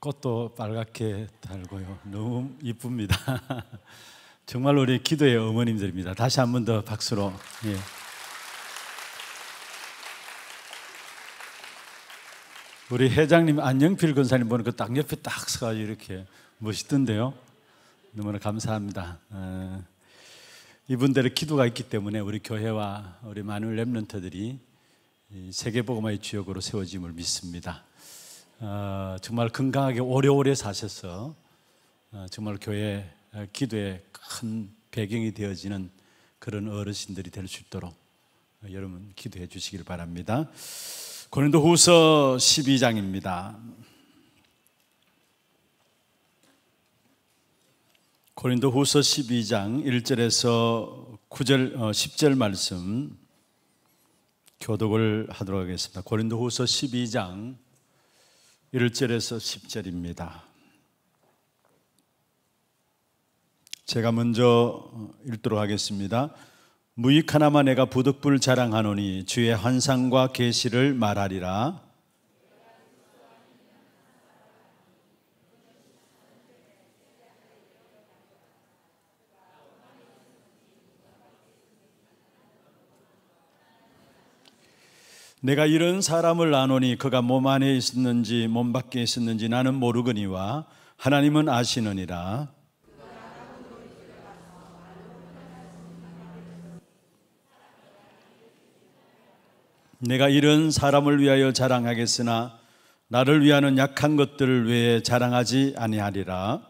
꽃도 빨갛게 달고요. 너무 이쁩니다. 정말 우리 기도의 어머님들입니다. 다시 한 번 더 박수로. 예. 우리 회장님 안영필 아, 권사님 보는 그땅 옆에 딱 서가지고 이렇게 멋있던데요. 너무나 감사합니다. 아, 이분들의 기도가 있기 때문에 우리 교회와 우리 많은 랩런터들이 세계복음화의 주역으로 세워짐을 믿습니다. 어, 정말 건강하게 오래오래 사셔서 어, 정말 교회 어, 기도에 큰 배경이 되어지는 그런 어르신들이 될 수 있도록 어, 여러분 기도해 주시길 바랍니다. 고린도 후서 12장입니다. 고린도 후서 12장 1절에서 9절, 어, 10절 말씀 교독을 하도록 하겠습니다. 고린도 후서 12장 1절에서 10절입니다. 제가 먼저 읽도록 하겠습니다. 무익 하나마 내가 부득불 자랑하노니 주의 환상과 계시를 말하리라. 내가 이런 사람을 나누니 그가 몸 안에 있었는지 몸 밖에 있었는지 나는 모르거니와 하나님은 아시느니라. 내가 이런 사람을 위하여 자랑하겠으나 나를 위하는 약한 것들을 위해 자랑하지 아니하리라.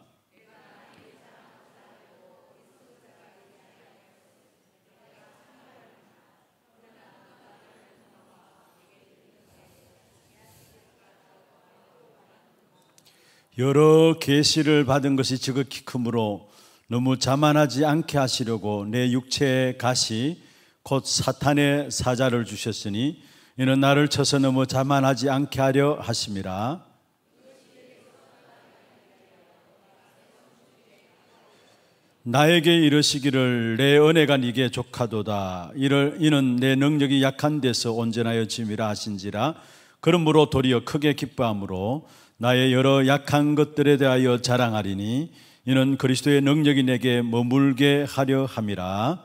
여러 계시를 받은 것이 지극히 크므로 너무 자만하지 않게 하시려고 내 육체의 가시 곧 사탄의 사자를 주셨으니 이는 나를 쳐서 너무 자만하지 않게 하려 하심이라. 나에게 이르시기를 내 은혜가 네게 족하도다 이를 이는 내 능력이 약한 데서 온전하여 짐이라 하신지라 그러므로 도리어 크게 기뻐함으로 나의 여러 약한 것들에 대하여 자랑하리니 이는 그리스도의 능력이 내게 머물게 하려 함이라.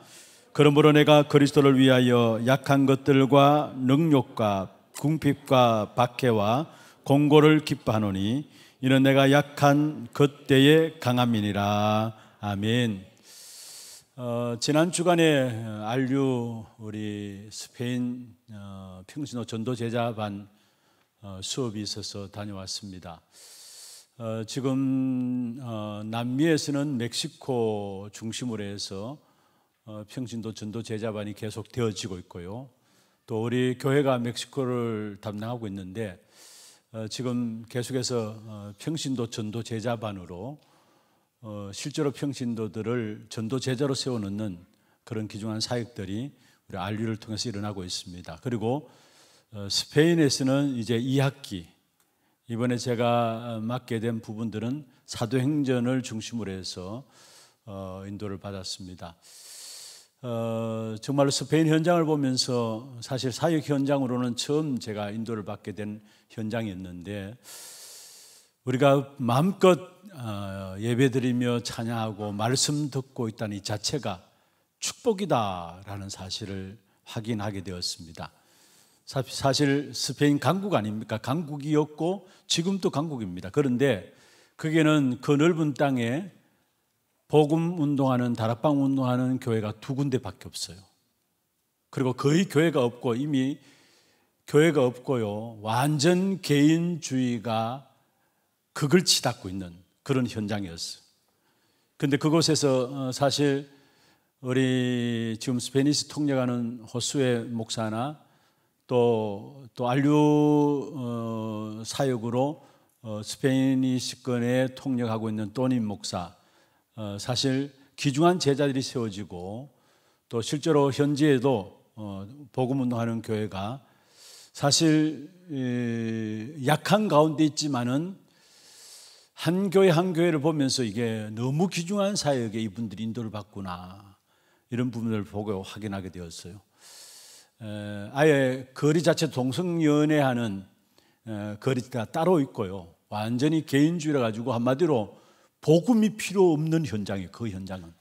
그러므로 내가 그리스도를 위하여 약한 것들과 능욕과 궁핍과 박해와 공고를 기뻐하노니 이는 내가 약한 그때의 강함이니라. 아멘. 어, 지난 주간에 알류 우리 스페인 어, 평신도 전도 제자반 어, 수업이 있어서 다녀왔습니다. 어, 지금 어, 남미에서는 멕시코 중심으로 해서 어, 평신도 전도 제자반이 계속 되어지고 있고요. 또 우리 교회가 멕시코를 담당하고 있는데 어, 지금 계속해서 어, 평신도 전도 제자반으로 실제로 평신도들을 전도 제자로 세워놓는 그런 기중한 사역들이 우리 알류를 통해서 일어나고 있습니다. 그리고 어, 스페인에서는 이제 2학기 이번에 제가 어, 맡게 된 부분들은 사도행전을 중심으로 해서 어, 인도를 받았습니다. 정말로 스페인 현장을 보면서 사실 사역 현장으로는 처음 제가 인도를 받게 된 현장이었는데 우리가 마음껏 예배드리며 찬양하고 말씀 듣고 있다는 이 자체가 축복이다라는 사실을 확인하게 되었습니다. 사실 스페인 강국 아닙니까? 강국이었고 지금도 강국입니다. 그런데 그게는 그 넓은 땅에 복음 운동하는 다락방 운동하는 교회가 두 군데밖에 없어요. 그리고 거의 교회가 없고 이미 교회가 없고요. 완전 개인주의가 극을 치닫고 있는 그런 현장이었어요. 근데 그곳에서 어, 사실 우리 지금 스페니시 통역하는 호수의 목사나 또, 또 안류 어, 사역으로 어, 스페인이 식권에 통역하고 있는 또닌 목사 어, 사실 귀중한 제자들이 세워지고 또 실제로 현지에도 어, 복음 운동하는 교회가 사실 에, 약한 가운데 있지만은 한 교회 한 교회를 보면서 이게 너무 귀중한 사역에 이분들이 인도를 받구나 이런 부분을 보고 확인하게 되었어요. 아예 거리 자체 동성연애하는 거리가 따로 있고요. 완전히 개인주의라 가지고 한마디로 복음이 필요 없는 현장이에요. 그 현장은.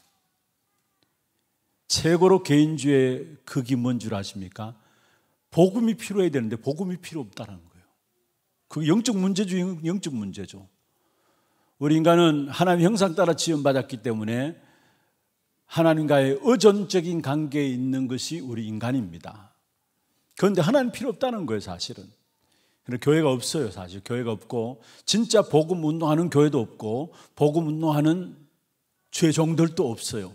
최고로 개인주의 의 극이 뭔 줄 아십니까? 복음이 필요해야 되는데 복음이 필요 없다는 거예요. 그 영적 문제 죠 영적 문제죠. 우리 인간은 하나님 형상 따라 지음받았기 때문에 하나님과의 의존적인 관계에 있는 것이 우리 인간입니다. 그런데 하나님 필요 없다는 거예요, 사실은. 교회가 없어요, 사실. 교회가 없고, 진짜 복음 운동하는 교회도 없고, 복음 운동하는 죄종들도 없어요.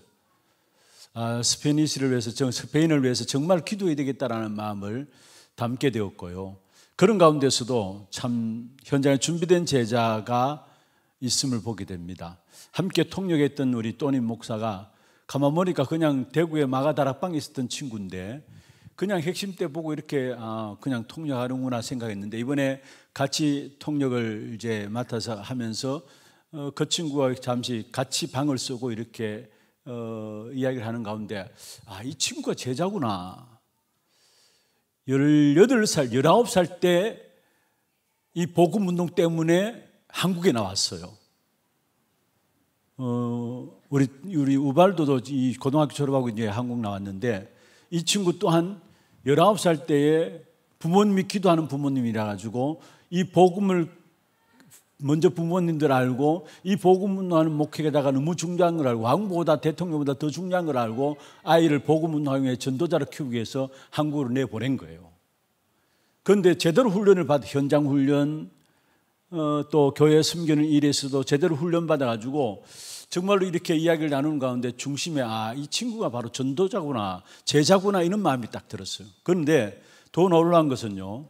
아, 스페니시를 위해서, 스페인을 위해서 정말 기도해야 되겠다라는 마음을 담게 되었고요. 그런 가운데서도 참 현장에 준비된 제자가 있음을 보게 됩니다. 함께 통역했던 우리 또님 목사가 가만 보니까 그냥 대구에 마가다락방에 있었던 친구인데 그냥 핵심 때 보고 이렇게 아 그냥 통역하는구나 생각했는데 이번에 같이 통역을 이제 맡아서 하면서 어, 그 친구와 잠시 같이 방을 쓰고 이렇게 어, 이야기를 하는 가운데 아 이 친구가 제자구나 18살, 19살 때 이 복음운동 때문에 한국에 나왔어요 어, 우리 우리 우발도도 이 고등학교 졸업하고 이제 한국 나왔는데 이 친구 또한 19살 때에 부모님이 기도하는 부모님이라 가지고 이 복음을 먼저 부모님들 알고 이 복음 운동하는 목회에다가 너무 중요한 걸 알고 왕보다 대통령보다 더 중요한 걸 알고 아이를 복음 운동하에 전도자로 키우기 위해서 한국으로 내보낸 거예요. 그런데 제대로 훈련을 받은 현장 훈련, 어, 또 교회에 섬기는 일에서도 제대로 훈련받아가지고 정말로 이렇게 이야기를 나누는 가운데 중심에 아, 이 친구가 바로 전도자구나, 제자구나 이런 마음이 딱 들었어요. 그런데 더 놀라운 것은요.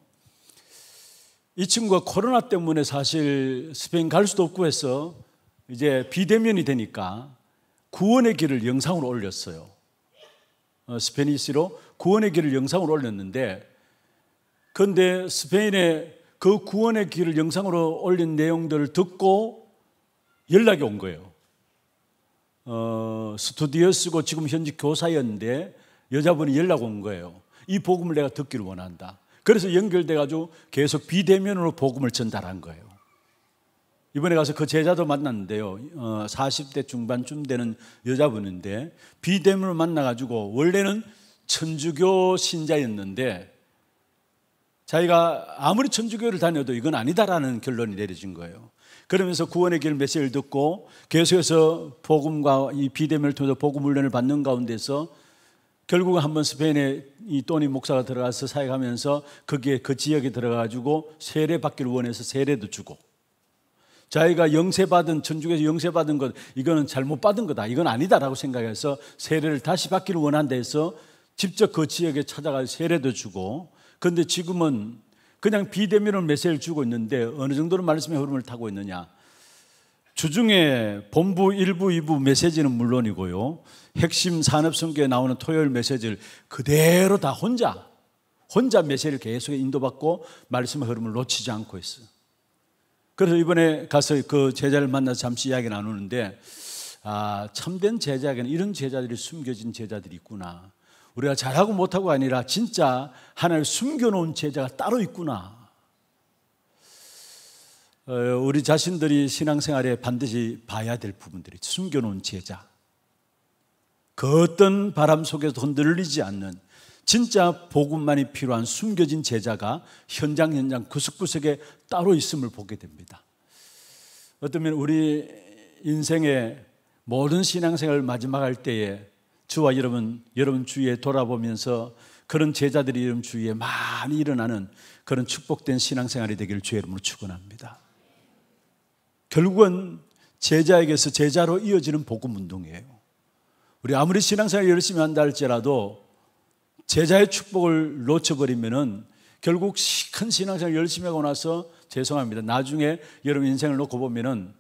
이 친구가 코로나 때문에 사실 스페인 갈 수도 없고 해서 이제 비대면이 되니까 구원의 길을 영상으로 올렸어요. 어, 스페니시로 구원의 길을 영상으로 올렸는데 그런데 스페인의 그 구원의 길을 영상으로 올린 내용들을 듣고 연락이 온 거예요. 어, 스튜디오 쓰고 지금 현직 교사였는데 여자분이 연락 온 거예요. 이 복음을 내가 듣기를 원한다. 그래서 연결돼가지고 계속 비대면으로 복음을 전달한 거예요. 이번에 가서 그 제자도 만났는데요. 어, 40대 중반쯤 되는 여자분인데 비대면으로 만나가지고 원래는 천주교 신자였는데 자기가 아무리 천주교를 다녀도 이건 아니다라는 결론이 내려진 거예요. 그러면서 구원의 길 메시지를 듣고 계속해서 복음과 이 비대면을 통해서 복음 훈련을 받는 가운데서 결국 한번 스페인에 이 또니 목사가 들어가서 사역하면서 거기에 그 지역에 들어가지고 세례 받기를 원해서 세례도 주고 자기가 영세받은 천주교에서 영세받은 것 이거는 잘못 받은 거다 이건 아니다라고 생각해서 세례를 다시 받기를 원한다 서 직접 그 지역에 찾아가서 세례도 주고 그런데 지금은 그냥 비대면으로 메시지를 주고 있는데 어느 정도로 말씀의 흐름을 타고 있느냐. 주중에 본부 1부, 2부 메시지는 물론이고요. 핵심 산업성교에 나오는 토요일 메시지를 그대로 다 혼자, 혼자 메시지를 계속 인도받고 말씀의 흐름을 놓치지 않고 있어요. 그래서 이번에 가서 그 제자를 만나 서 잠시 이야기 나누는데, 아, 참된 제자에게는 이런 제자들이 숨겨진 제자들이 있구나. 우리가 잘하고 못하고 아니라 진짜 하나를 숨겨놓은 제자가 따로 있구나. 어, 우리 자신들이 신앙생활에 반드시 봐야 될 부분들이 숨겨놓은 제자. 그 어떤 바람 속에서 흔들리지 않는 진짜 복음만이 필요한 숨겨진 제자가 현장 현장 구석구석에 따로 있음을 보게 됩니다. 어쩌면 우리 인생의 모든 신앙생활을 마지막 할 때에 주와 여러분, 여러분 주위에 돌아보면서 그런 제자들이 여러분 주위에 많이 일어나는 그런 축복된 신앙생활이 되기를 주의 이름으로 축원합니다. 결국은 제자에게서 제자로 이어지는 복음 운동이에요. 우리 아무리 신앙생활 열심히 한다 할지라도 제자의 축복을 놓쳐버리면은 결국 큰 신앙생활 열심히 하고 나서 죄송합니다. 나중에 여러분 인생을 놓고 보면은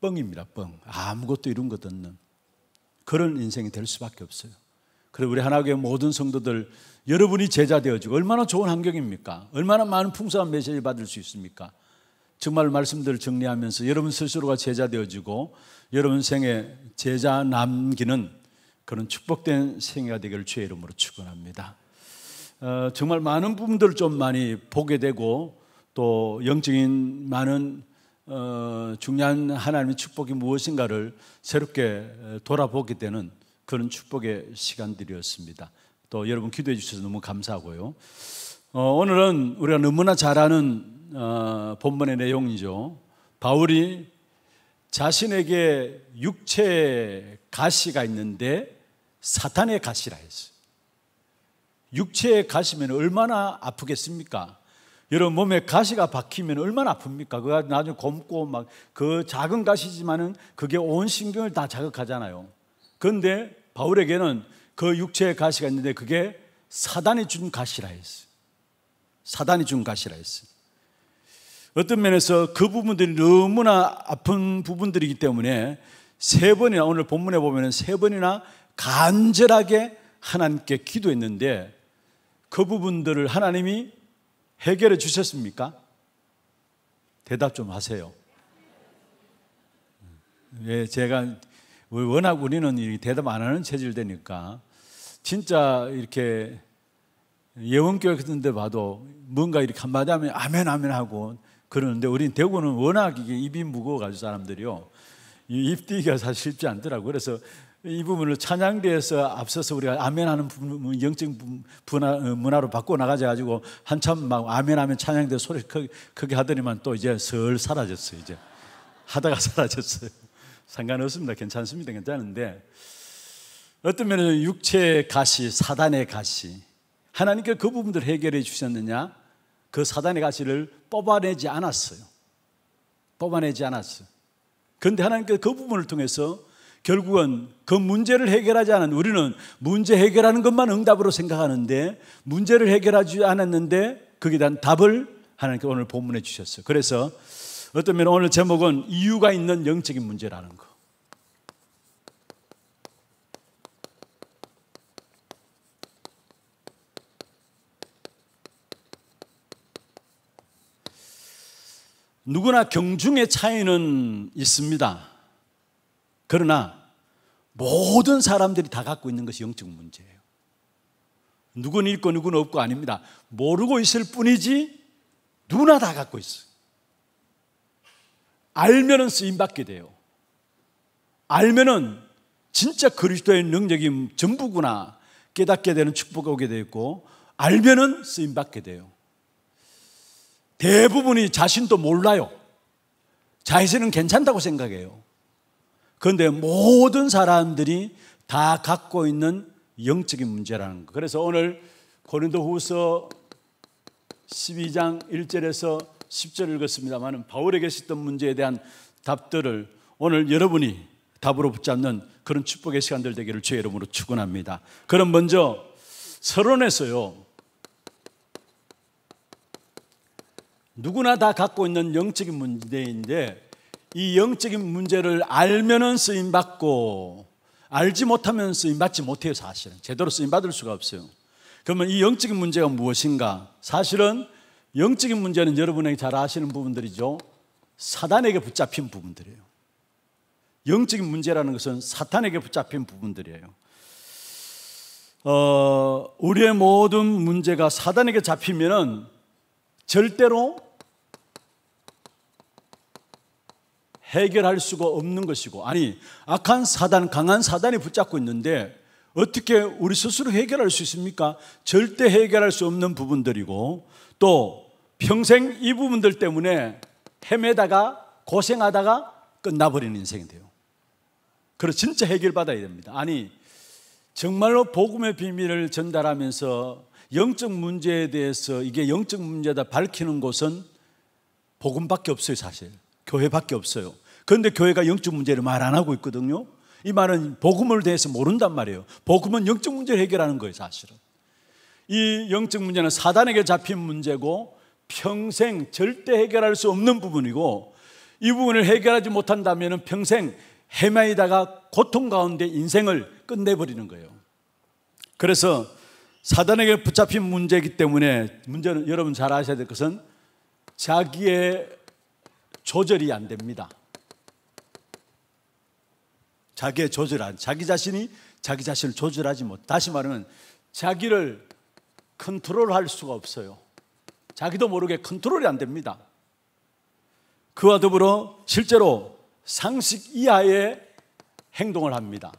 뻥입니다. 뻥 아무것도 이룬 것 없는 그런 인생이 될 수밖에 없어요. 그래 우리 하나교회 모든 성도들 여러분이 제자 되어지고 얼마나 좋은 환경입니까? 얼마나 많은 풍성한 메시지 받을 수 있습니까? 정말 말씀들을 정리하면서 여러분 스스로가 제자 되어지고 여러분 생에 제자 남기는 그런 축복된 생애가 되기를 주의 이름으로 축원합니다. 어, 정말 많은 부분들 좀 많이 보게 되고 또 영적인 많은 어, 중요한 하나님의 축복이 무엇인가를 새롭게 돌아보게 되는 그런 축복의 시간들이었습니다. 또 여러분 기도해 주셔서 너무 감사하고요. 어, 오늘은 우리가 너무나 잘 아는 어, 본문의 내용이죠. 바울이 자신에게 육체의 가시가 있는데 사탄의 가시라 했어요. 육체의 가시면 얼마나 아프겠습니까? 여러분 몸에 가시가 박히면 얼마나 아픕니까? 그가 나중에 검고 막 그 작은 가시지만은 그게 온 신경을 다 자극하잖아요. 그런데 바울에게는 그 육체에 가시가 있는데 그게 사단이 준 가시라 했어요. 사단이 준 가시라 했어요. 어떤 면에서 그 부분들이 너무나 아픈 부분들이기 때문에 세 번이나 오늘 본문에 보면세 번이나 간절하게 하나님께 기도했는데 그 부분들을 하나님이 해결해 주셨습니까? 대답 좀 하세요. 예, 제가 워낙 우리는 대답 안 하는 체질 되니까 진짜 이렇게 예원교회 같은 데 봐도 뭔가 이렇게 한마디 하면 아멘 아멘 하고 그러는데 우린 대구는 워낙 이게 입이 무거워가지고 사람들이요. 입 띄기가 사실 쉽지 않더라고요. 그래서 이 부분을 찬양대에서 앞서서 우리가 아멘하는 부분, 영적 분화, 어, 문화로 바꿔 나가자 가지고 한참 막 아멘하면 찬양대 소리 크게, 크게 하더니만 또 이제 설 사라졌어요. 이제 하다가 사라졌어요. 상관없습니다. 괜찮습니다. 괜찮은데 어떤 면에서 육체의 가시, 사단의 가시 하나님께 그 부분들 해결해 주셨느냐? 그 사단의 가시를 뽑아내지 않았어요. 뽑아내지 않았어요. 그런데 하나님께 그 부분을 통해서 결국은 그 문제를 해결하지 않은 우리는 문제 해결하는 것만 응답으로 생각하는데 문제를 해결하지 않았는데 거기에 대한 답을 하나님께 오늘 본문해 주셨어요. 그래서 어떤 면에 오늘 제목은 이유가 있는 영적인 문제라는 거. 누구나 경중의 차이는 있습니다. 그러나 모든 사람들이 다 갖고 있는 것이 영적 문제예요. 누군 있고 누군 없고 아닙니다. 모르고 있을 뿐이지 누구나 다 갖고 있어. 요 알면은 쓰임 받게 돼요. 알면은 진짜 그리스도의 능력이 전부구나 깨닫게 되는 축복이 오게 되고 알면은 쓰임 받게 돼요. 대부분이 자신도 몰라요. 자신은 괜찮다고 생각해요. 그런데 모든 사람들이 다 갖고 있는 영적인 문제라는 거. 그래서 오늘 고린도 후서 12장 1절에서 10절을 읽었습니다만 바울에게 있었던 문제에 대한 답들을 오늘 여러분이 답으로 붙잡는 그런 축복의 시간들 되기를 주의 이름으로 축원합니다. 그럼 먼저 서론에서요. 누구나 다 갖고 있는 영적인 문제인데 이 영적인 문제를 알면은 쓰임 받고 알지 못하면 쓰임 받지 못해요, 사실은. 제대로 쓰임 받을 수가 없어요. 그러면 이 영적인 문제가 무엇인가? 사실은 영적인 문제는 여러분에게 잘 아시는 부분들이죠. 사단에게 붙잡힌 부분들이에요. 영적인 문제라는 것은 사탄에게 붙잡힌 부분들이에요. 어, 우리의 모든 문제가 사단에게 잡히면은 절대로 해결할 수가 없는 것이고 아니 악한 사단 강한 사단이 붙잡고 있는데 어떻게 우리 스스로 해결할 수 있습니까? 절대 해결할 수 없는 부분들이고 또 평생 이 부분들 때문에 헤매다가 고생하다가 끝나버리는 인생이 돼요. 그래서 진짜 해결받아야 됩니다. 아니 정말로 복음의 비밀을 전달하면서 영적 문제에 대해서 이게 영적 문제다 밝히는 곳은 복음밖에 없어요, 사실. 교회밖에 없어요. 그런데 교회가 영적 문제를 말 안 하고 있거든요. 이 말은 복음을 대해서 모른단 말이에요. 복음은 영적 문제를 해결하는 거예요, 사실은. 이 영적 문제는 사단에게 잡힌 문제고 평생 절대 해결할 수 없는 부분이고 이 부분을 해결하지 못한다면 평생 헤매이다가 고통 가운데 인생을 끝내버리는 거예요. 그래서 사단에게 붙잡힌 문제이기 때문에 문제는 여러분 잘 아셔야 될 것은 자기의 조절이 안 됩니다. 자기의 조절한 자기 자신이 자기 자신을 조절하지 못. 다시 말하면 자기를 컨트롤할 수가 없어요. 자기도 모르게 컨트롤이 안 됩니다. 그와 더불어 실제로 상식 이하의 행동을 합니다.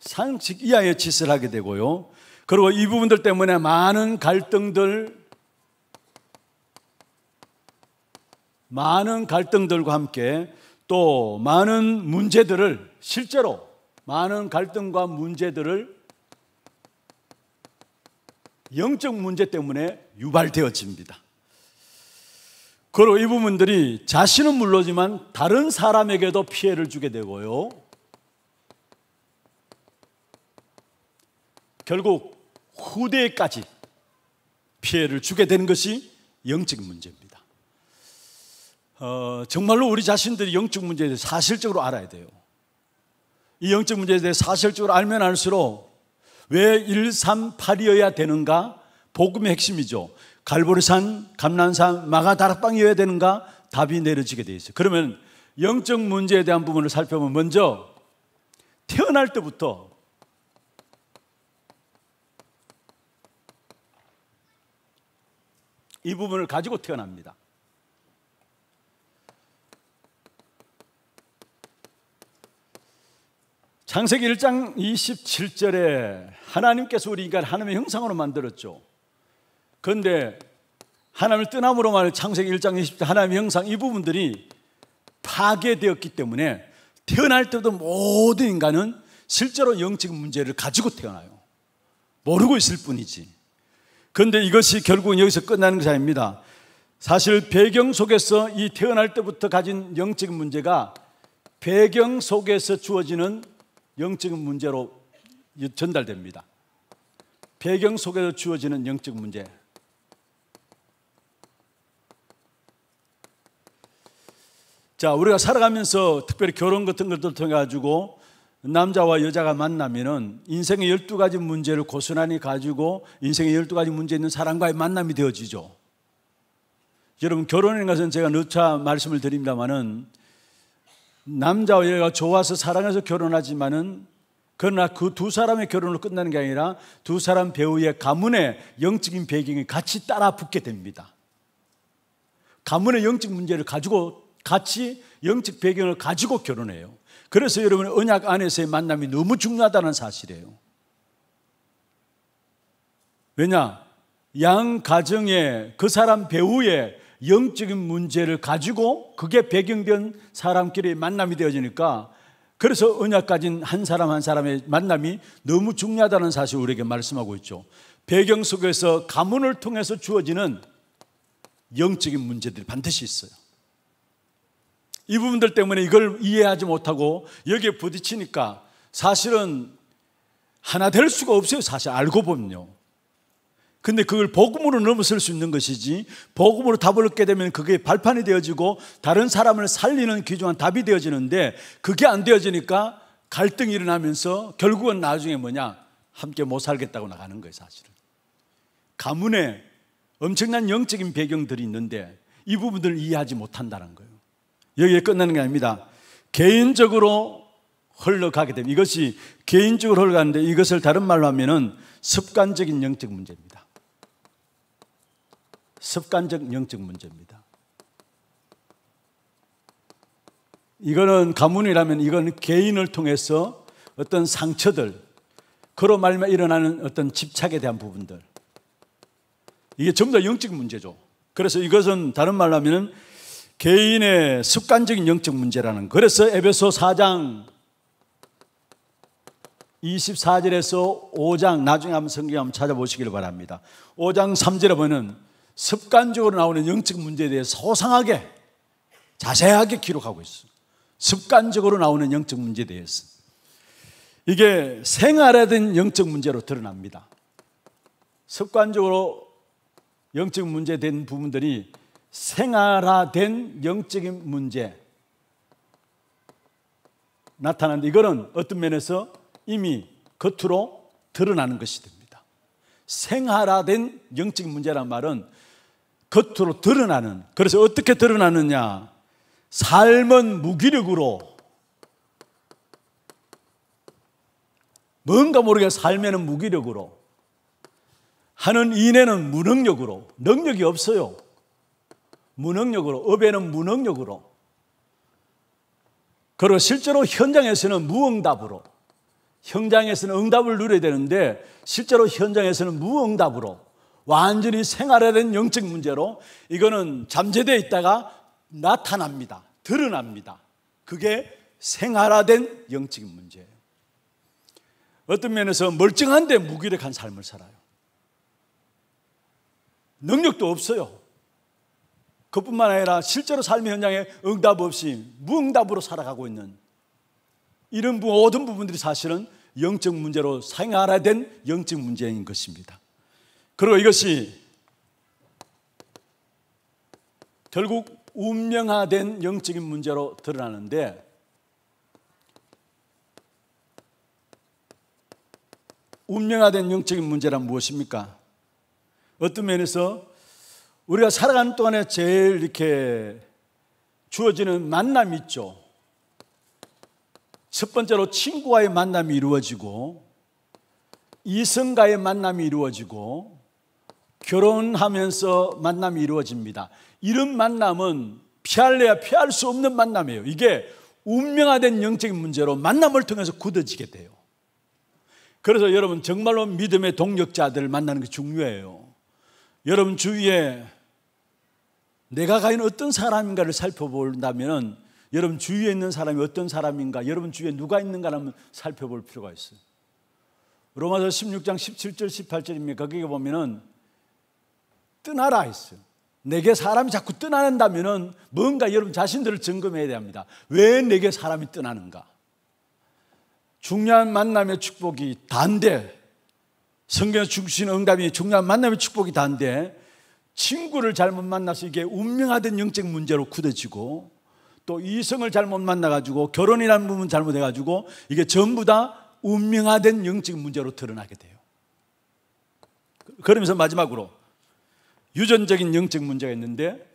상식 이하의 짓을 하게 되고요. 그리고 이 부분들 때문에 많은 갈등들, 많은 갈등들과 함께 또 많은 문제들을 실제로 많은 갈등과 문제들을 영적 문제 때문에 유발되어집니다. 그리고 이 부분들이 자신은 물론이지만 다른 사람에게도 피해를 주게 되고요. 결국 후대까지 피해를 주게 되는 것이 영적 문제입니다. 어, 정말로 우리 자신들이 영적 문제에 대해 사실적으로 알아야 돼요. 이 영적 문제에 대해 사실적으로 알면 알수록 왜 1382여야 되는가? 복음의 핵심이죠. 갈보리산, 감난산, 마가다락방이어야 되는가? 답이 내려지게 돼 있어요. 그러면 영적 문제에 대한 부분을 살펴보면 먼저 태어날 때부터 이 부분을 가지고 태어납니다. 창세기 1장 27절에 하나님께서 우리 인간 하나님의 형상으로 만들었죠. 그런데 하나님을 떠남으로 말 창세기 1장 27절 하나님의 형상 이 부분들이 파괴되었기 때문에 태어날 때부 모든 인간은 실제로 영적 문제를 가지고 태어나요. 모르고 있을 뿐이지. 그런데 이것이 결국은 여기서 끝나는 것이 아닙니다. 사실 배경 속에서 이 태어날 때부터 가진 영적 문제가 배경 속에서 주어지는 영적인 문제로 전달됩니다. 배경 속에서 주어지는 영적 문제. 자, 우리가 살아가면서 특별히 결혼 같은 것들 통해 가지고 남자와 여자가 만나면은 인생의 12가지 문제를 고스란히 가지고 인생의 12가지 문제 있는 사람과의 만남이 되어지죠. 여러분 결혼인 것은 제가 누차 말씀을 드립니다만은 남자와 여자가 좋아서 사랑해서 결혼하지만은 그러나 그 두 사람의 결혼을 끝나는 게 아니라 두 사람 배우의 가문의 영적인 배경이 같이 따라 붙게 됩니다. 가문의 영적 문제를 가지고 같이 영적 배경을 가지고 결혼해요. 그래서 여러분 언약 안에서의 만남이 너무 중요하다는 사실이에요. 왜냐? 양 가정의 그 사람 배우의 영적인 문제를 가지고 그게 배경된 사람끼리 만남이 되어지니까 그래서 언약 가진 한 사람 한 사람의 만남이 너무 중요하다는 사실을 우리에게 말씀하고 있죠. 배경 속에서 가문을 통해서 주어지는 영적인 문제들이 반드시 있어요. 이 부분들 때문에 이걸 이해하지 못하고 여기에 부딪히니까 사실은 하나 될 수가 없어요. 사실 알고 보면요. 근데 그걸 복음으로 넘어설 수 있는 것이지 복음으로 답을 얻게 되면 그게 발판이 되어지고 다른 사람을 살리는 귀중한 답이 되어지는데 그게 안 되어지니까 갈등이 일어나면서 결국은 나중에 뭐냐 함께 못 살겠다고 나가는 거예요 사실은 가문에 엄청난 영적인 배경들이 있는데 이 부분들을 이해하지 못한다는 거예요 여기에 끝나는 게 아닙니다 개인적으로 흘러가게 됩니다 이것이 개인적으로 흘러가는데 이것을 다른 말로 하면 은 습관적인 영적 문제입니다 습관적 영적 문제입니다. 이거는 가문이라면 이건 개인을 통해서 어떤 상처들, 그로 말면 일어나는 어떤 집착에 대한 부분들. 이게 전부 다 영적 문제죠. 그래서 이것은 다른 말로 하면 개인의 습관적인 영적 문제라는. 그래서 에베소 4장 24절에서 5장 나중에 한번 성경 한번 찾아보시길 바랍니다. 5장 3절에 보면 습관적으로 나오는 영적 문제에 대해 소상하게 자세하게 기록하고 있어 습관적으로 나오는 영적 문제에 대해서. 이게 생활화된 영적 문제로 드러납니다. 습관적으로 영적 문제된 부분들이 생활화된 영적인 문제 나타나는데 이거는 어떤 면에서 이미 겉으로 드러나는 것이 됩니다. 생활화된 영적인 문제란 말은 겉으로 드러나는 그래서 어떻게 드러나느냐 삶은 무기력으로 뭔가 모르게 삶에는 무기력으로 하는 인에는 무능력으로 능력이 없어요 무능력으로 업에는 무능력으로 그리고 실제로 현장에서는 무응답으로 현장에서는 응답을 누려야 되는데 실제로 현장에서는 무응답으로 완전히 생활화된 영적 문제로 이거는 잠재되어 있다가 나타납니다. 드러납니다. 그게 생활화된 영적 문제예요. 어떤 면에서 멀쩡한데 무기력한 삶을 살아요. 능력도 없어요. 그뿐만 아니라 실제로 삶의 현장에 응답 없이 무응답으로 살아가고 있는 이런 모든 부분들이 사실은 영적 문제로 생활화된 영적 문제인 것입니다. 그리고 이것이 결국 운명화된 영적인 문제로 드러나는데 운명화된 영적인 문제란 무엇입니까? 어떤 면에서 우리가 살아가는 동안에 제일 이렇게 주어지는 만남이 있죠. 첫 번째로 친구와의 만남이 이루어지고 이성과의 만남이 이루어지고 결혼하면서 만남이 이루어집니다. 이런 만남은 피할래야 피할 수 없는 만남이에요. 이게 운명화된 영적인 문제로 만남을 통해서 굳어지게 돼요. 그래서 여러분 정말로 믿음의 동력자들을 만나는 게 중요해요. 여러분 주위에 내가 과연 어떤 사람인가를 살펴본다면 여러분 주위에 있는 사람이 어떤 사람인가, 여러분 주위에 누가 있는가 한번 살펴볼 필요가 있어요. 로마서 16장 17절 18절입니다. 거기에 보면은 떠나라 했어요. 내게 사람이 자꾸 떠나는다면 뭔가 여러분 자신들을 점검해야 됩니다. 왜 내게 사람이 떠나는가? 중요한 만남의 축복이 단데 성경에 주신 응답이 중요한 만남의 축복이 단데 친구를 잘못 만나서 이게 운명하던 영적 문제로 굳어지고 또 이성을 잘못 만나가지고 결혼이라는 부분 잘못해가지고 이게 전부 다 운명화된 영적 문제로 드러나게 돼요. 그, 그러면서 마지막으로 유전적인 영적 문제가 있는데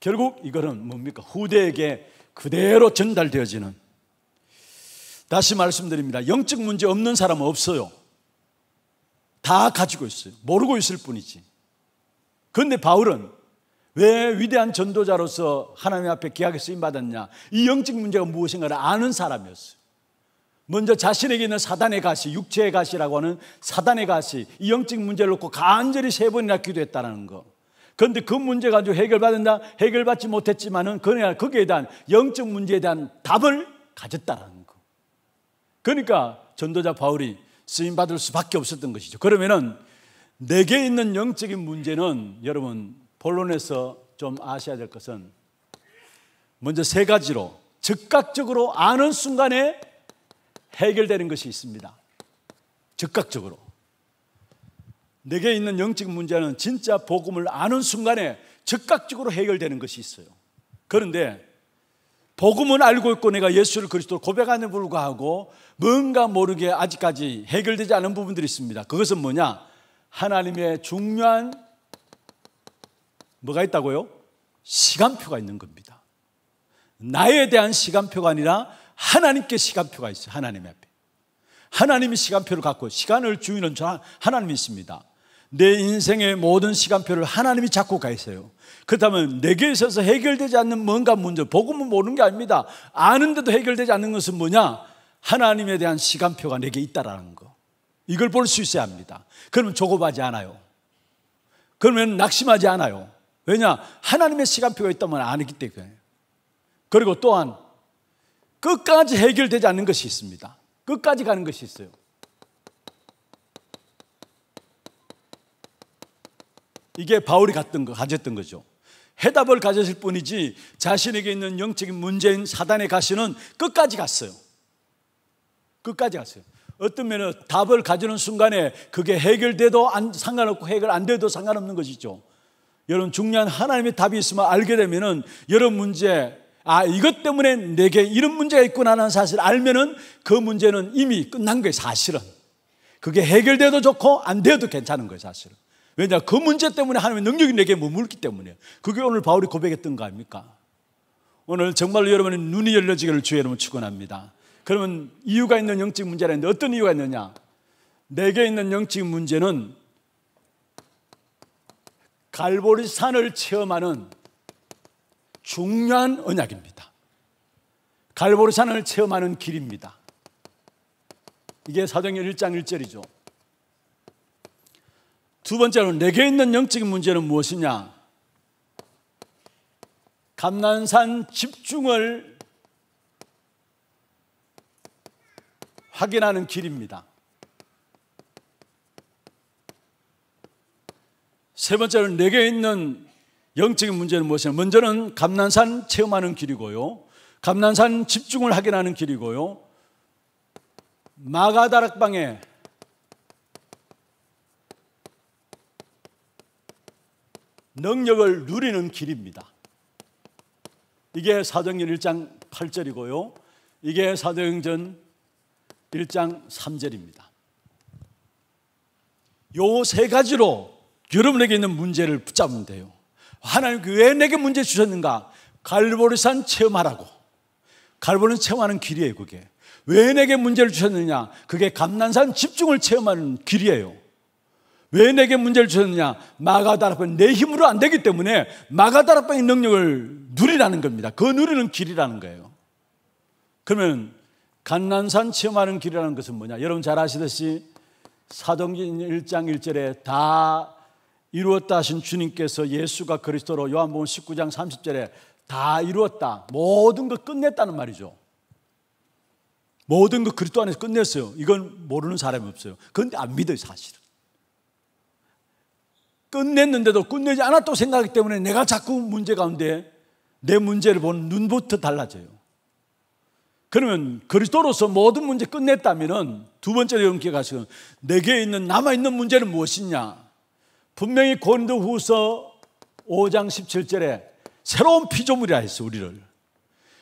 결국 이거는 뭡니까? 후대에게 그대로 전달되어지는 다시 말씀드립니다. 영적 문제 없는 사람은 없어요. 다 가지고 있어요. 모르고 있을 뿐이지. 그런데 바울은 왜 위대한 전도자로서 하나님 앞에 계약게 쓰임 받았냐? 이 영적 문제가 무엇인가를 아는 사람이었어요. 먼저 자신에게 있는 사단의 가시, 육체의 가시라고 하는 사단의 가시, 이 영적 문제를 놓고 간절히 세 번이나 기도했다는 거. 그런데 그 문제 가지고 해결받는다? 해결받지 못했지만은 거기에 대한 영적 문제에 대한 답을 가졌다는 거. 그러니까 전도자 바울이 쓰임 받을 수밖에 없었던 것이죠. 그러면은 내게 있는 영적인 문제는 여러분 본론에서 좀 아셔야 될 것은 먼저 세 가지로 즉각적으로 아는 순간에 해결되는 것이 있습니다. 즉각적으로. 내게 있는 영적 문제는 진짜 복음을 아는 순간에 즉각적으로 해결되는 것이 있어요. 그런데 복음은 알고 있고 내가 예수를 그리스도로 고백하는 불구하고 뭔가 모르게 아직까지 해결되지 않은 부분들이 있습니다. 그것은 뭐냐? 하나님의 중요한 뭐가 있다고요? 시간표가 있는 겁니다. 나에 대한 시간표가 아니라 하나님께 시간표가 있어요. 하나님의 앞에. 하나님이 시간표를 갖고 시간을 주인은 하나님이십니다. 내 인생의 모든 시간표를 하나님이 잡고 가 있어요. 그렇다면 내게 있어서 해결되지 않는 뭔가 문제, 복음은 모르는 게 아닙니다. 아는데도 해결되지 않는 것은 뭐냐? 하나님에 대한 시간표가 내게 있다라는 거. 이걸 볼 수 있어야 합니다. 그러면 조급하지 않아요. 그러면 낙심하지 않아요. 왜냐? 하나님의 시간표가 있다면 아니기 때문에. 그리고 또한 끝까지 해결되지 않는 것이 있습니다. 끝까지 가는 것이 있어요. 이게 바울이 갔던 거, 가졌던 거죠. 해답을 가졌을 뿐이지 자신에게 있는 영적인 문제인 사단의 가시는 끝까지 갔어요. 끝까지 갔어요. 어떤 면에 답을 가지는 순간에 그게 해결돼도 안, 상관없고 해결 안 돼도 상관없는 것이죠. 여러분 중요한 하나님의 답이 있으면 알게 되면은 여러 문제 아, 이것 때문에 내게 이런 문제가 있구나라는 사실을 알면은 그 문제는 이미 끝난 거예요, 사실은. 그게 해결돼도 좋고 안 돼도 괜찮은 거예요, 사실은. 왜냐, 그 문제 때문에 하나님의 능력이 내게 머물기 때문에. 그게 오늘 바울이 고백했던 거 아닙니까? 오늘 정말로 여러분의 눈이 열려지기를 주의 여러분 축원합니다. 그러면 이유가 있는 영적 문제라는데 어떤 이유가 있느냐? 내게 있는 영적 문제는 갈보리 산을 체험하는 중요한 언약입니다. 갈보르산을 체험하는 길입니다. 이게 사도행전 1장 1절이죠. 두 번째로 내게 있는 영적인 문제는 무엇이냐? 감난산 집중을 확인하는 길입니다. 세 번째로 내게 있는 영적인 문제는 무엇이냐? 먼저는 감난산 체험하는 길이고요. 감난산 집중을 하게 하는 길이고요. 마가다락방에 능력을 누리는 길입니다. 이게 사도행전 1장 8절이고요. 이게 사도행전 1장 3절입니다. 요 세 가지로 여러분에게 있는 문제를 붙잡으면 돼요. 하나님 그 왜 내게 문제 주셨는가? 갈보리산 체험하라고. 갈보리는 체험하는 길이에요, 그게. 왜 내게 문제를 주셨느냐? 그게 감난산 집중을 체험하는 길이에요. 왜 내게 문제를 주셨느냐? 마가다라빵 내 힘으로 안 되기 때문에 마가다라빵의 능력을 누리라는 겁니다. 그 누리는 길이라는 거예요. 그러면 간난산 체험하는 길이라는 것은 뭐냐? 여러분 잘 아시듯이 사도행 1장 1절에 다 이루었다 하신 주님께서 예수가 그리스도로 요한복음 19장 30절에 다 이루었다. 모든 것 끝냈다는 말이죠. 모든 것 그리스도 안에서 끝냈어요. 이건 모르는 사람이 없어요. 그런데 안 믿어요, 사실은. 끝냈는데도 끝내지 않았다고 생각하기 때문에 내가 자꾸 문제 가운데 내 문제를 보는 눈부터 달라져요. 그러면 그리스도로서 모든 문제 끝냈다면두 번째로 연기가시면 내게 있는 남아 있는 문제는 무엇이냐? 분명히 고린도 후서 5장 17절에 새로운 피조물이라 했어, 우리를.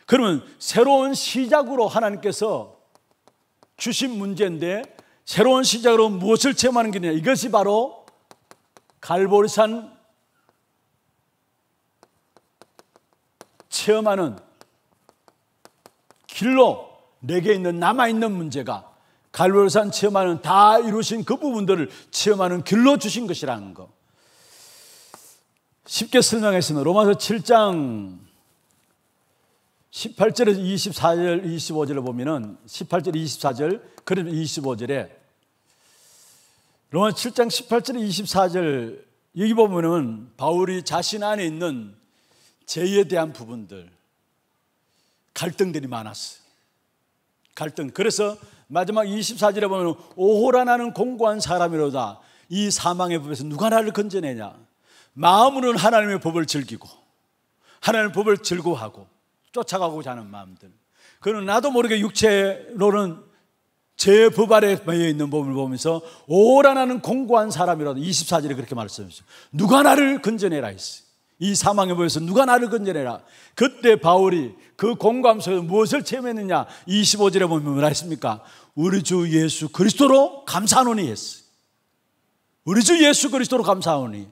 그러면 새로운 시작으로 하나님께서 주신 문제인데 새로운 시작으로 무엇을 체험하는 게냐. 이것이 바로 갈보리산 체험하는 길로 내게 있는 남아있는 문제가 갈월산 체험하는 다 이루신 그 부분들을 체험하는 길로 주신 것이라는 거. 쉽게 설명해서는 로마서 7장 18절에서 24절, 25절을 보면은 18절, 24절, 그리고 25절에 로마 7장 18절, 24절 여기 보면은 바울이 자신 안에 있는 죄에 대한 부분들 갈등들이 많았어 갈등. 그래서 마지막 24절에 보면 오호라 나는 공고한 사람이로다. 이 사망의 법에서 누가 나를 건져내냐? 마음으로는 하나님의 법을 즐기고 하나님의 법을 즐거워하고 쫓아가고자 하는 마음들. 그는 나도 모르게 육체로는 제 법 아래 매여 있는 법을 보면서 오라 나는 공고한 사람이라도 24절에 그렇게 말씀했어요. 누가 나를 건져내라 했어요. 이 사망에 보여서 누가 나를 건져내라. 그때 바울이 그 공감 속에 무엇을 체험했느냐? 25절에 보면 뭐라 했습니까? 우리 주 예수 그리스도로 감사하노니 했어. 우리 주 예수 그리스도로 감사하노니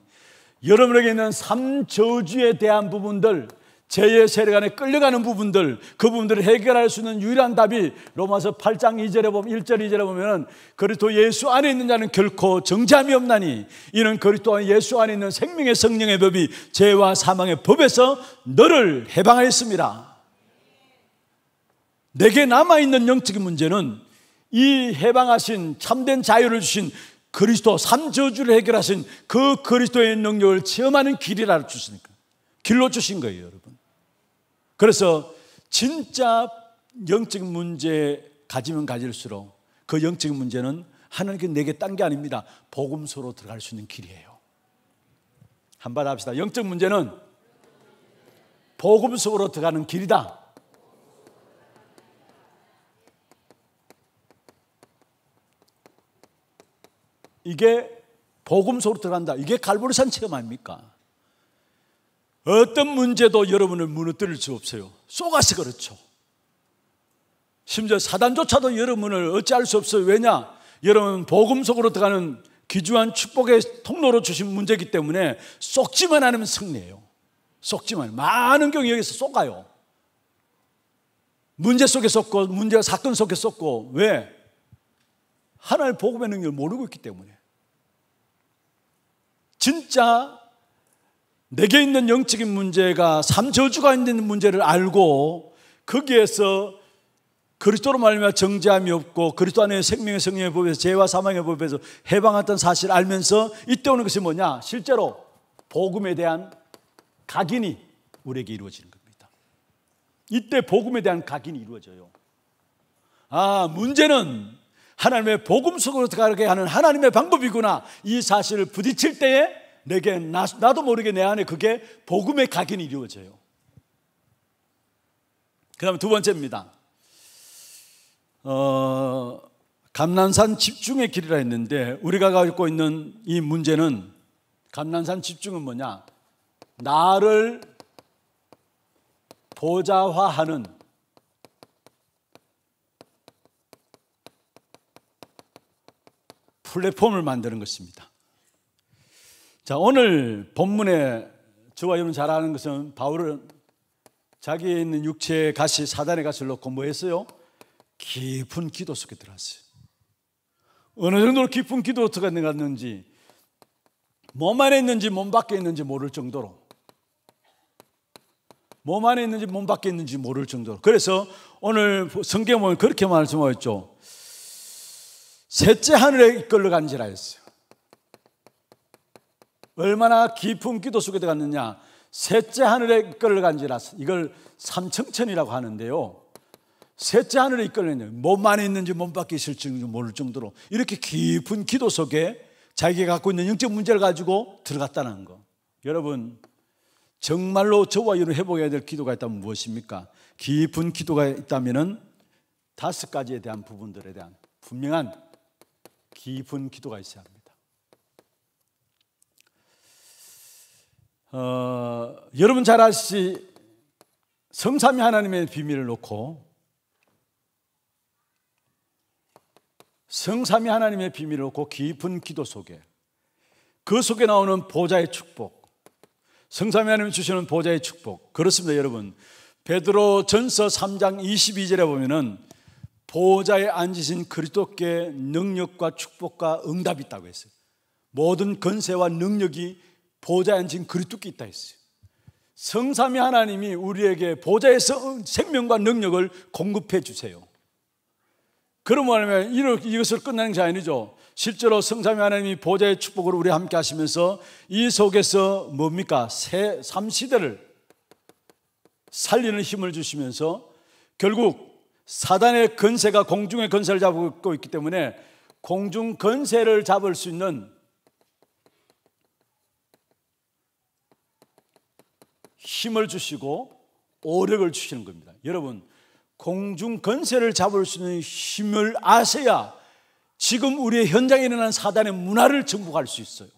여러분에게 있는 삼저주에 대한 부분들 죄의 세력 안에 끌려가는 부분들, 그 부분들을 해결할 수 있는 유일한 답이 로마서 8장 2절에 보면, 1절 2절에 보면은 그리스도 예수 안에 있는 자는 결코 정함이 없나니 이는 그리스도 안 예수 안에 있는 생명의 성령의 법이 죄와 사망의 법에서 너를 해방하였습니다. 내게 남아있는 영적인 문제는 이 해방하신 참된 자유를 주신 그리스도 삼저주를 해결하신 그 그리스도의 능력을 체험하는 길이라 주시니까 길로 주신 거예요, 여러분. 그래서 진짜 영적 문제 가지면 가질수록 그 영적 문제는 하나님께 내게 딴 게 아닙니다. 복음서로 들어갈 수 있는 길이에요. 한발 합시다. 영적 문제는 복음 속로 들어가는 길이다. 이게 복음 속로 들어간다. 이게 갈보리산 체험 아닙니까? 어떤 문제도 여러분을 무너뜨릴 수 없어요. 쏘가서 그렇죠. 심지어 사단조차도 여러분을 어찌할 수 없어요. 왜냐? 여러분 복음 속으로 들어가는 귀중한 축복의 통로로 주신 문제이기 때문에 쏙지만 않으면 승리해요쏙지만 많은 경우 여기서 쏟아요. 문제 속에 쏟고 문제 사건 속에 쏟고 왜? 하나의 복음의 능력을 모르고 있기 때문에 진짜 내게 있는 영적인 문제가 삶 저주가 있는 문제를 알고 거기에서 그리스도로 말미암아 정죄함이 없고 그리스도 안에 생명의 성령의 법에서 죄와 사망의 법에서 해방했던 사실을 알면서 이때 오는 것이 뭐냐? 실제로 복음에 대한 각인이 우리에게 이루어지는 겁니다. 이때 복음에 대한 각인이 이루어져요. 아, 문제는 하나님의 복음 속으로 들어가게 하는 하나님의 방법이구나. 이 사실을 부딪힐 때에 내게 나, 나도 모르게 내 안에 그게 복음의 각인이 이루어져요. 그다음두 번째입니다. 어, 감난산 집중의 길이라 했는데 우리가 가지고 있는 이 문제는 감난산 집중은 뭐냐? 나를 보자화하는 플랫폼을 만드는 것입니다. 자, 오늘 본문에 저와 여러분 잘 아는 것은 바울은 자기에 있는 육체의 가시, 사단의 가시를 놓고 뭐 했어요? 깊은 기도 속에 들어왔어요 어느 정도로 깊은 기도 속에 들어갔는지, 몸 안에 있는지 몸 밖에 있는지 모를 정도로. 몸 안에 있는지 몸 밖에 있는지 모를 정도로. 그래서 오늘 성경에 보면 그렇게 말씀하셨죠 셋째 하늘에 이끌러 간지라 했어요. 얼마나 깊은 기도 속에 들어갔느냐. 셋째 하늘에 이끌어간지라 이걸 삼청천이라고 하는데요. 셋째 하늘에 이끌어몸안 있는지 몸 밖에 있을지 모를 정도로 이렇게 깊은 기도 속에 자기가 갖고 있는 영적 문제를 가지고 들어갔다는 거. 여러분, 정말로 저와 여러분 회복해될 기도가 있다면 무엇입니까? 깊은 기도가 있다면 다섯 가지에 대한 부분들에 대한 분명한 깊은 기도가 있어야 합니다. 어, 여러분 잘 아시지 성삼위 하나님의 비밀을 놓고 성삼위 하나님의 비밀을 놓고 깊은 기도 속에 그 속에 나오는 보좌의 축복 성삼위 하나님 주시는 보좌의 축복 그렇습니다 여러분 베드로 전서 3장 22절에 보면은 보좌에 앉으신 그리스도께 능력과 축복과 응답이 있다고 했어요 모든 건세와 능력이 보좌에 앉은 그리스도께 있다 했어요. 성삼위 하나님이 우리에게 보좌에서 생명과 능력을 공급해 주세요. 그런 말하면 이것을 끝내는 게 아니죠. 실제로 성삼위 하나님이 보좌의 축복을 우리 함께 하시면서 이 속에서 뭡니까? 새 삼시대를 살리는 힘을 주시면서 결국 사단의 건세가 공중의 건세를 잡고 있기 때문에 공중 건세를 잡을 수 있는 힘을 주시고 오력을 주시는 겁니다. 여러분, 공중 건세를 잡을 수 있는 힘을 아셔야 지금 우리의 현장에 일어난 사단의 문화를 정복할 수 있어요.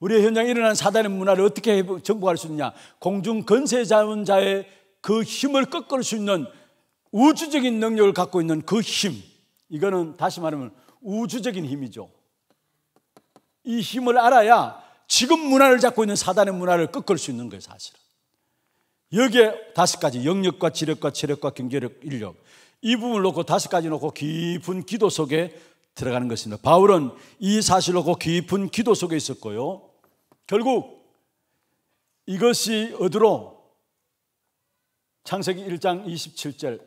우리의 현장에 일어난 사단의 문화를 어떻게 정복할 수있냐 공중 건세 잡은 자의 그 힘을 꺾을 수 있는 우주적인 능력을 갖고 있는 그 힘. 이거는 다시 말하면 우주적인 힘이죠. 이 힘을 알아야 지금 문화를 잡고 있는 사단의 문화를 꺾을 수 있는 거예요, 사실은. 여기에 다섯 가지 영역과 지력과 체력과 경제력, 인력 이 부분을 놓고 다섯 가지 놓고 깊은 기도 속에 들어가는 것입니다. 바울은 이 사실을 놓고 깊은 기도 속에 있었고요. 결국 이것이 어디로 창세기 1장 27절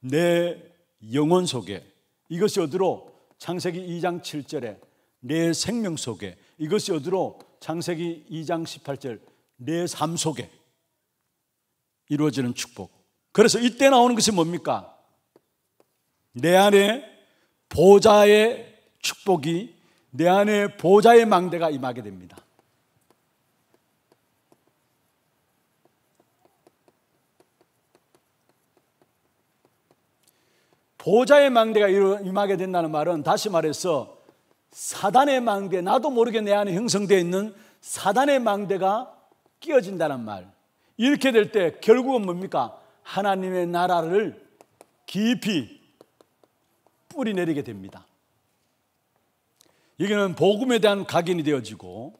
내 영혼 속에 이것이 어디로 창세기 2장 7절에 내 생명 속에 이것이 어디로 장세기 2장 18절 내 삶 속에 이루어지는 축복. 그래서 이때 나오는 것이 뭡니까? 내 안에 보좌의 축복이 내 안에 보좌의 망대가 임하게 됩니다. 보좌의 망대가 임하게 된다는 말은 다시 말해서 사단의 망대, 나도 모르게 내 안에 형성되어 있는 사단의 망대가 끼어진다는 말. 이렇게 될 때 결국은 뭡니까? 하나님의 나라를 깊이 뿌리 내리게 됩니다. 여기는 복음에 대한 각인이 되어지고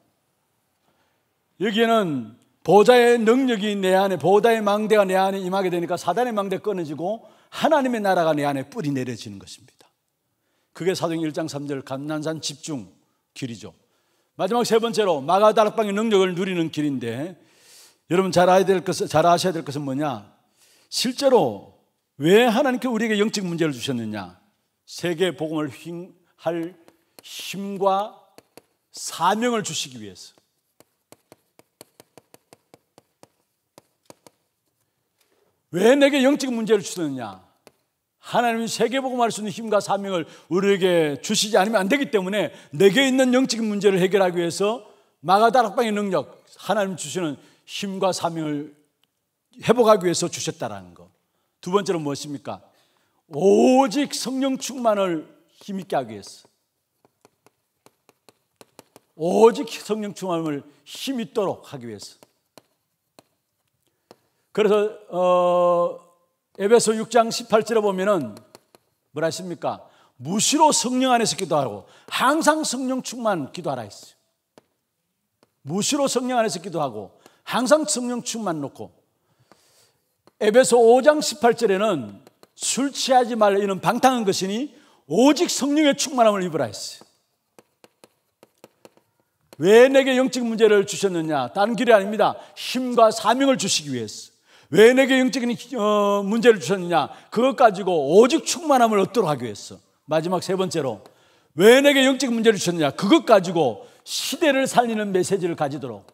여기에는 보좌의 능력이 내 안에 보좌의 망대가 내 안에 임하게 되니까 사단의 망대 가 끊어지고 하나님의 나라가 내 안에 뿌리 내려지는 것입니다. 그게 사도행 1장 3절 감난산 집중 길이죠. 마지막 세 번째로 마가다락방의 능력을 누리는 길인데 여러분 잘 아야 될 것은 잘 아셔야 될 것은 뭐냐? 실제로 왜 하나님께 우리에게 영적 문제를 주셨느냐? 세계 복음을 할 힘과 사명을 주시기 위해서. 왜 내게 영적 문제를 주셨느냐? 하나님은 세계복음할 수 있는 힘과 사명을 우리에게 주시지 않으면 안 되기 때문에 내게 있는 영적인 문제를 해결하기 위해서 마가다락방의 능력, 하나님 주시는 힘과 사명을 회복하기 위해서 주셨다라는 것. 두 번째로 무엇입니까? 오직 성령 충만을 힘있게 하기 위해서. 오직 성령 충만을 힘있도록 하기 위해서. 그래서 어 에베소 6장 18절에 보면은 뭐라 했습니까? 무시로 성령 안에서 기도하고 항상 성령 충만 기도하라 했어요. 무시로 성령 안에서 기도하고 항상 성령 충만 놓고 에베소 5장 18절에는 술 취하지 말라 이는 방탕한 것이니 오직 성령의 충만함을 입으라 했어요. 왜 내게 영적 문제를 주셨느냐? 다른 길이 아닙니다. 힘과 사명을 주시기 위해서. 왜 내게 영적인 어, 문제를 주셨느냐? 그것 가지고 오직 충만함을 얻도록 하기 위해서. 마지막 세 번째로 왜 내게 영적인 문제를 주셨느냐? 그것 가지고 시대를 살리는 메시지를 가지도록.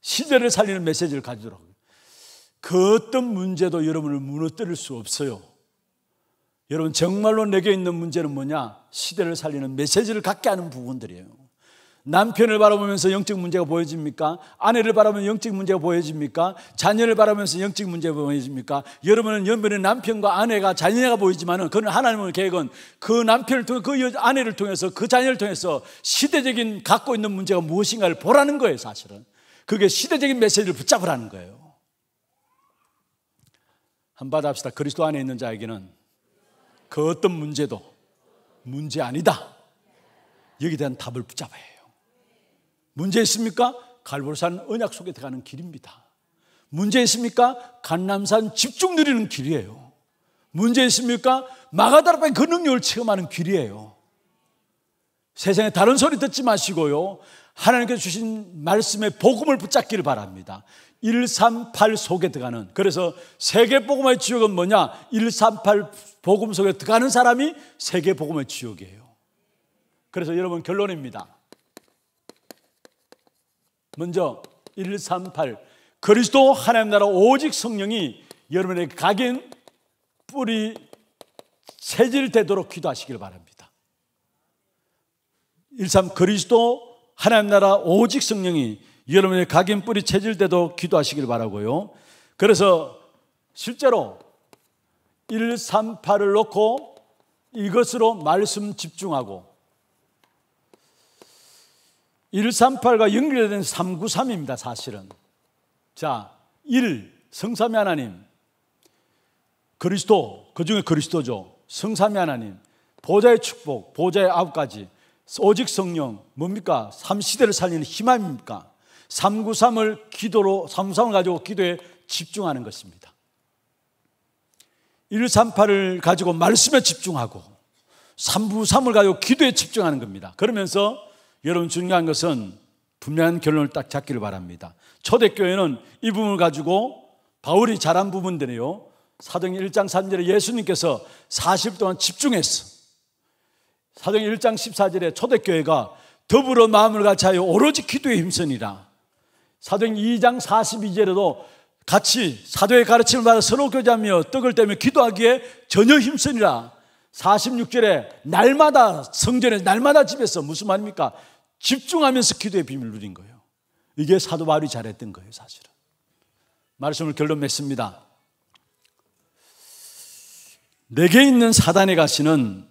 시대를 살리는 메시지를 가지도록. 그 어떤 문제도 여러분을 무너뜨릴 수 없어요. 여러분 정말로 내게 있는 문제는 뭐냐? 시대를 살리는 메시지를 갖게 하는 부분들이에요. 남편을 바라보면서 영적 문제가 보여집니까? 아내를 바라보면 영적 문제가 보여집니까? 자녀를 바라보면서 영적 문제가 보여집니까? 여러분은 연변에 남편과 아내가 자녀가 보이지만은 그는 하나님의 계획은 그 남편을 통해 그 아내를 통해서 그 자녀를 통해서 시대적인 갖고 있는 문제가 무엇인가를 보라는 거예요, 사실은. 그게 시대적인 메시지를 붙잡으라는 거예요. 한바다 합시다. 그리스도 안에 있는 자에게는 그 어떤 문제도 문제 아니다. 여기에 대한 답을 붙잡아요 문제 있습니까? 갈보산 언약 속에 들어가는 길입니다. 문제 있습니까? 간남산 집중 누리는 길이에요. 문제 있습니까? 마가다라방의 그 능력을 체험하는 길이에요. 세상에 다른 소리 듣지 마시고요. 하나님께 주신 말씀의 복음을 붙잡기를 바랍니다. 138 속에 들어가는 그래서 세계 복음의 지옥은 뭐냐? 138 복음 속에 들어가는 사람이 세계 복음의 지옥이에요. 그래서 여러분 결론입니다. 먼저 138 그리스도 하나님 나라 오직 성령이 여러분의 각인 뿌리 세질되도록 기도하시길 바랍니다. 13 그리스도 하나님 나라 오직 성령이 여러분의 각인 뿌리 체질되도록 기도하시길 바라고요. 그래서 실제로 138을 놓고 이것으로 말씀 집중하고 138과 연결된 393입니다, 사실은. 자, 1. 성삼위 하나님. 그리스도. 그 중에 그리스도죠. 성삼위 하나님. 보좌의 축복, 보좌의 아홉 가지. 오직 성령. 뭡니까? 삼시대를 살리는 희망입니까? 393을 기도로, 393을 가지고 기도에 집중하는 것입니다. 138을 가지고 말씀에 집중하고, 393을 가지고 기도에 집중하는 겁니다. 그러면서 여러분 중요한 것은 분명한 결론을 딱 잡기를 바랍니다. 초대교회는 이 부분을 가지고 바울이 잘한 부분들이요. 사도행 1장 3절에 예수님께서 4 0 동안 집중했어. 사도행 1장 14절에 초대교회가 더불어 마음을 같이 하여 오로지 기도에 힘쓰니라. 사도행 2장 42절에도 같이 사도의 가르침을 받아 서로 교제며 떡을 떼며 기도하기에 전혀 힘쓰니라. 46절에 날마다 성전에 날마다 집에서 무슨 말입니까? 집중하면서 기도의 비밀을 누린 거예요. 이게 사도 바울이 잘했던 거예요, 사실은. 말씀을 결론 맺습니다. 내게 있는 사단의 가시는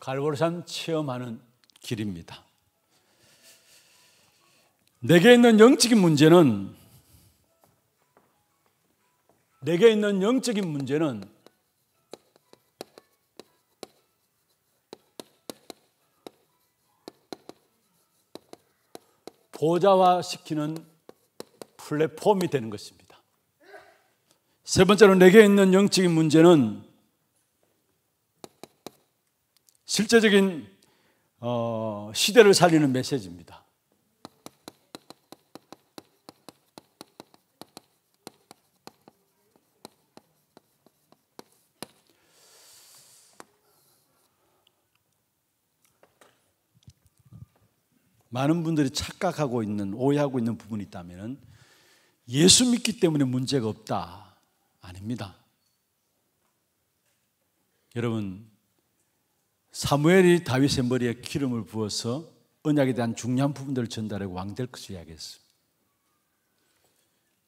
갈보산 체험하는 길입니다. 내게 있는 영적인 문제는 내게 있는 영적인 문제는 보좌화시키는 플랫폼이 되는 것입니다. 세 번째로 내게 있는 영적인 문제는 실제적인 어, 시대를 살리는 메시지입니다. 많은 분들이 착각하고 있는 오해하고 있는 부분이 있다면 예수 믿기 때문에 문제가 없다 아닙니다. 여러분 사무엘이 다윗의 머리에 기름을 부어서 언약에 대한 중요한 부분들을 전달하고 왕 될 것을 이야기했어요.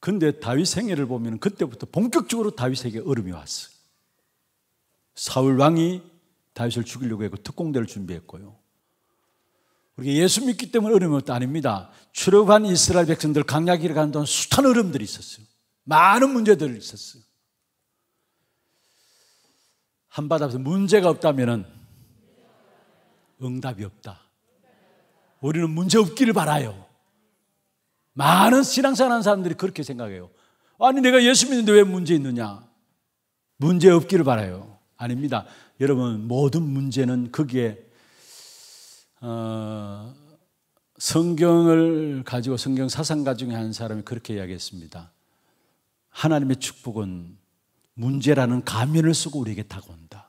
근데 다윗 생애를 보면 그때부터 본격적으로 다윗에게 얼음이 왔어. 사울 왕이 다윗을 죽이려고 했고 특공대를 준비했고요. 우리가 예수 믿기 때문에 어려운 것도 아닙니다. 출애굽한 이스라엘 백성들 강약길을 가는 동안 숱한 어려움들이 있었어요. 많은 문제들이 있었어요. 한바다에서 문제가 없다면 응답이 없다. 우리는 문제 없기를 바라요. 많은 신앙생활 하는 사람들이 그렇게 생각해요. 아니 내가 예수 믿는데 왜 문제 있느냐? 문제 없기를 바라요. 아닙니다. 여러분 모든 문제는 거기에 어, 성경을 가지고 성경 사상가 중에 한 사람이 그렇게 이야기했습니다. 하나님의 축복은 문제라는 가면을 쓰고 우리에게 다가온다.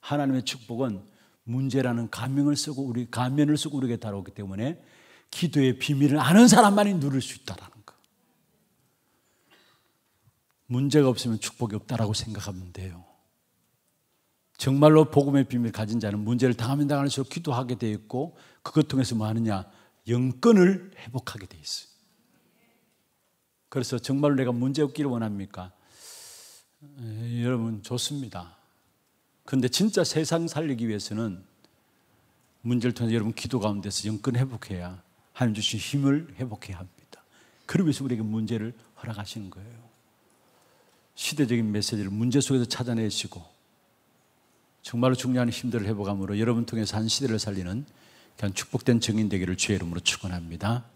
하나님의 축복은 문제라는 가면을 쓰고 우리 가면을 쓰고 우리에게 다가오기 때문에 기도의 비밀을 아는 사람만이 누릴 수 있다라는 거. 문제가 없으면 축복이 없다라고 생각하면 돼요. 정말로 복음의 비밀 을 가진 자는 문제를 당하면 당할수록 기도하게 되어 있고 그것 통해서 뭐 하느냐 영권을 회복하게 되어 있어요. 그래서 정말로 내가 문제 없기를 원합니까? 에, 여러분 좋습니다. 근데 진짜 세상 살리기 위해서는 문제를 통해 여러분 기도 가운데서 영권 회복해야 하나님 주신 힘을 회복해야 합니다. 그러면서 우리에게 문제를 허락하시는 거예요. 시대적인 메시지를 문제 속에서 찾아내시고 정말로 중요한 힘들을 회복함으로 여러분 통해서 한 시대를 살리는 그냥 축복된 증인 되기를 주의 이름으로 축원합니다.